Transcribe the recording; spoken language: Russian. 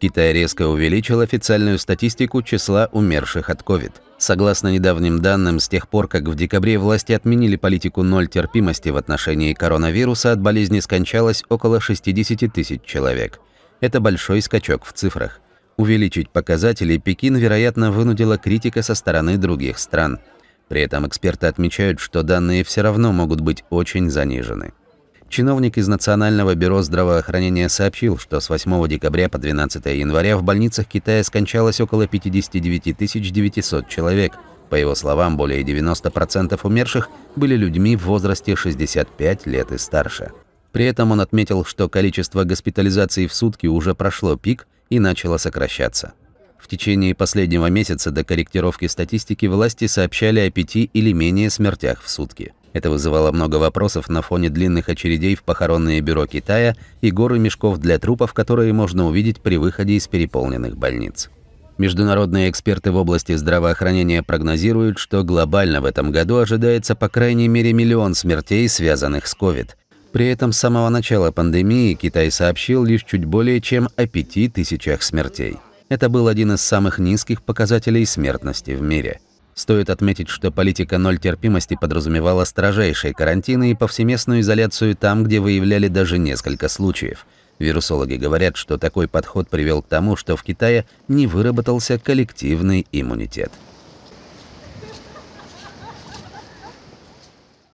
Китай резко увеличил официальную статистику числа умерших от COVID. Согласно недавним данным, с тех пор, как в декабре власти отменили политику ноль терпимости в отношении коронавируса, от болезни скончалось около 60 тысяч человек. Это большой скачок в цифрах. Увеличить показатели Пекин, вероятно, вынудила критика со стороны других стран. При этом эксперты отмечают, что данные все равно могут быть очень занижены. Чиновник из Национального бюро здравоохранения сообщил, что с 8 декабря по 12 января в больницах Китая скончалось около 59 900 человек. По его словам, более 90% умерших были людьми в возрасте 65 лет и старше. При этом он отметил, что количество госпитализаций в сутки уже прошло пик и начало сокращаться. В течение последнего месяца до корректировки статистики власти сообщали о пяти или менее смертях в сутки. Это вызывало много вопросов на фоне длинных очередей в похоронные бюро Китая и горы мешков для трупов, которые можно увидеть при выходе из переполненных больниц. Международные эксперты в области здравоохранения прогнозируют, что глобально в этом году ожидается по крайней мере миллион смертей, связанных с COVID. При этом с самого начала пандемии Китай сообщил лишь чуть более чем о пяти тысячах смертей. Это был один из самых низких показателей смертности в мире. Стоит отметить, что политика ноль терпимости подразумевала строжайшие карантины и повсеместную изоляцию там, где выявляли даже несколько случаев. Вирусологи говорят, что такой подход привел к тому, что в Китае не выработался коллективный иммунитет.